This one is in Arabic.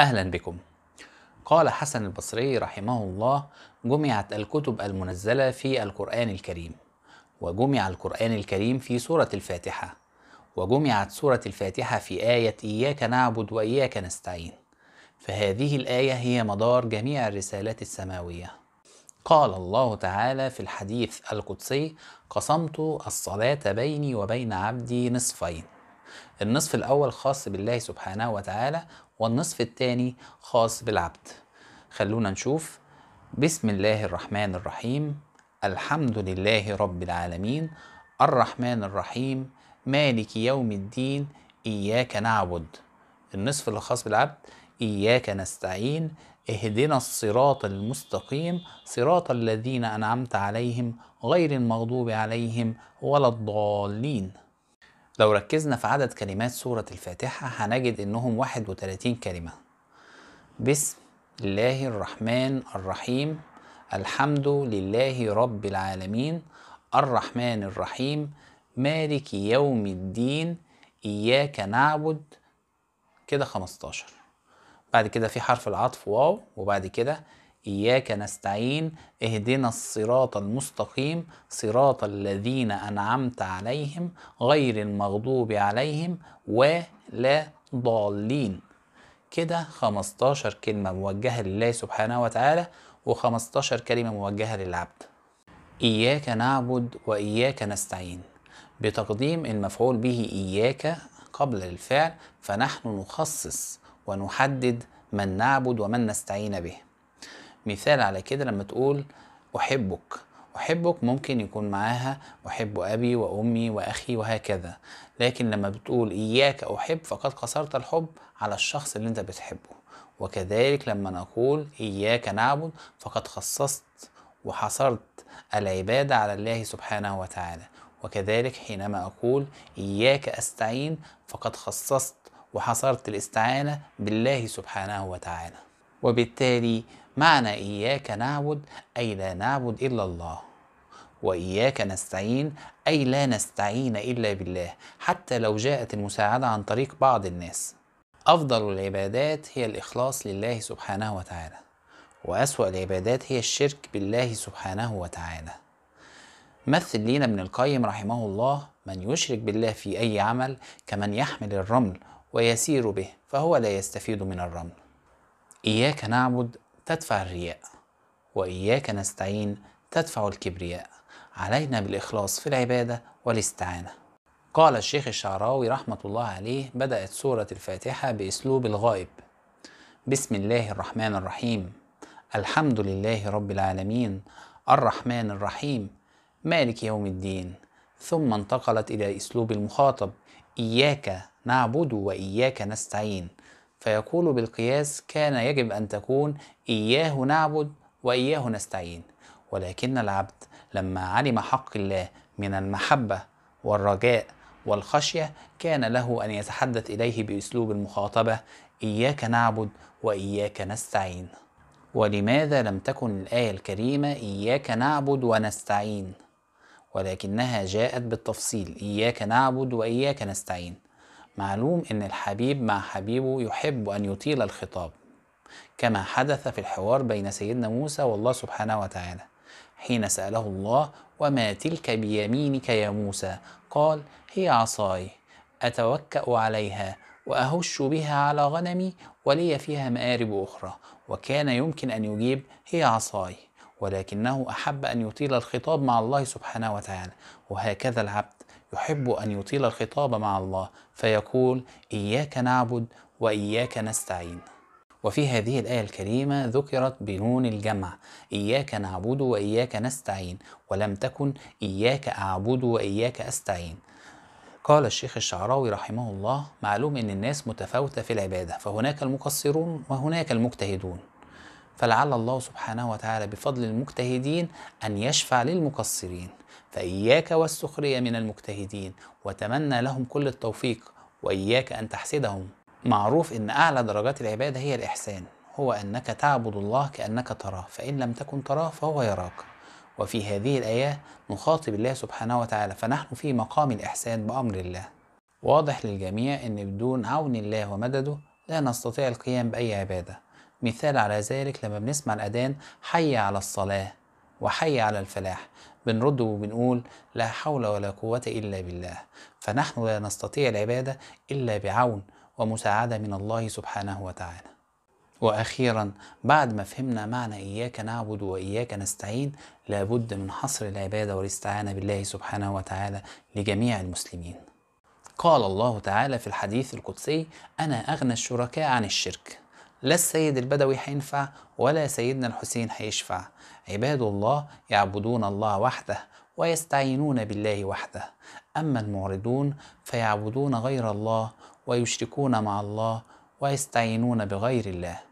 أهلا بكم قال حسن البصري رحمه الله جمعت الكتب المنزلة في القرآن الكريم وجمع القرآن الكريم في سورة الفاتحة وجمعت سورة الفاتحة في آية إياك نعبد وإياك نستعين فهذه الآية هي مدار جميع الرسالات السماوية قال الله تعالى في الحديث القدسي قسمت الصلاة بيني وبين عبدي نصفين النصف الأول خاص بالله سبحانه وتعالى والنصف الثاني خاص بالعبد خلونا نشوف بسم الله الرحمن الرحيم الحمد لله رب العالمين الرحمن الرحيم مالك يوم الدين إياك نعبد النصف اللي خاص بالعبد إياك نستعين اهدنا الصراط المستقيم صراط الذين أنعمت عليهم غير المغضوب عليهم ولا الضالين لو ركزنا في عدد كلمات سورة الفاتحة هنجد إنهم 31 كلمة بسم الله الرحمن الرحيم الحمد لله رب العالمين الرحمن الرحيم مالك يوم الدين إياك نعبد كده 15 بعد كده في حرف العطف واو وبعد كده إياك نستعين اهدنا الصراط المستقيم صراط الذين أنعمت عليهم غير المغضوب عليهم ولا ضالين كده 15 كلمة موجهة لله سبحانه وتعالى و15 كلمة موجهة للعبد إياك نعبد وإياك نستعين بتقديم المفعول به إياك قبل الفعل فنحن نخصص ونحدد من نعبد ومن نستعين به مثال على كده لما تقول أحبك أحبك ممكن يكون معاها أحب أبي وأمي وأخي وهكذا لكن لما بتقول إياك أحب فقد قصرت الحب على الشخص اللي أنت بتحبه وكذلك لما نقول إياك نعبد فقد خصصت وحصرت العبادة على الله سبحانه وتعالى وكذلك حينما أقول إياك أستعين فقد خصصت وحصرت الاستعانة بالله سبحانه وتعالى وبالتالي معنى إياك نعبد أي لا نعبد إلا الله وإياك نستعين أي لا نستعين إلا بالله حتى لو جاءت المساعدة عن طريق بعض الناس أفضل العبادات هي الإخلاص لله سبحانه وتعالى وأسوأ العبادات هي الشرك بالله سبحانه وتعالى مثل لينا ابن القيم رحمه الله من يشرك بالله في أي عمل كمن يحمل الرمل ويسير به فهو لا يستفيد من الرمل إياك نعبد تدفع الرياء وإياك نستعين تدفع الكبرياء علينا بالإخلاص في العبادة والاستعانة قال الشيخ الشعراوي رحمة الله عليه بدأت سورة الفاتحة بأسلوب الغائب بسم الله الرحمن الرحيم الحمد لله رب العالمين الرحمن الرحيم مالك يوم الدين ثم انتقلت إلى أسلوب المخاطب إياك نعبد وإياك نستعين فيقول بالقياس كان يجب أن تكون إياه نعبد وإياه نستعين ولكن العبد لما علم حق الله من المحبة والرجاء والخشية كان له أن يتحدث إليه بأسلوب المخاطبة إياك نعبد وإياك نستعين ولماذا لم تكن الآية الكريمة إياك نعبد ونستعين ولكنها جاءت بالتفصيل إياك نعبد وإياك نستعين معلوم ان الحبيب مع حبيبه يحب ان يطيل الخطاب كما حدث في الحوار بين سيدنا موسى والله سبحانه وتعالى حين ساله الله وما تلك بيمينك يا موسى قال هي عصاي اتوكا عليها واهش بها على غنمي ولي فيها مارب اخرى وكان يمكن ان يجيب هي عصاي ولكنه احب ان يطيل الخطاب مع الله سبحانه وتعالى وهكذا العبد يحب أن يطيل الخطاب مع الله فيقول إياك نعبد وإياك نستعين وفي هذه الآية الكريمة ذكرت بنون الجمع إياك نعبد وإياك نستعين ولم تكن إياك أعبد وإياك أستعين قال الشيخ الشعراوي رحمه الله معلوم أن الناس متفاوتة في العبادة فهناك المقصرون وهناك المجتهدون فلعل الله سبحانه وتعالى بفضل المجتهدين أن يشفع للمقصرين فإياك والسخرية من المجتهدين وتمنى لهم كل التوفيق وإياك أن تحسدهم معروف أن أعلى درجات العبادة هي الإحسان هو أنك تعبد الله كأنك تراه فإن لم تكن تراه فهو يراك وفي هذه الآية نخاطب الله سبحانه وتعالى فنحن في مقام الإحسان بأمر الله واضح للجميع أن بدون عون الله ومدده لا نستطيع القيام بأي عبادة مثال على ذلك لما بنسمع الأذان حي على الصلاة وحي على الفلاح بنرد وبنقول لا حول ولا قوة إلا بالله فنحن لا نستطيع العبادة إلا بعون ومساعدة من الله سبحانه وتعالى وأخيرا بعد ما فهمنا معنى إياك نعبد وإياك نستعين لابد من حصر العبادة والاستعانة بالله سبحانه وتعالى لجميع المسلمين قال الله تعالى في الحديث القدسي أنا أغنى الشركاء عن الشرك لا السيد البدوي هينفع ولا سيدنا الحسين هيشفع عباد الله يعبدون الله وحده ويستعينون بالله وحده أما المعرضون فيعبدون غير الله ويشركون مع الله ويستعينون بغير الله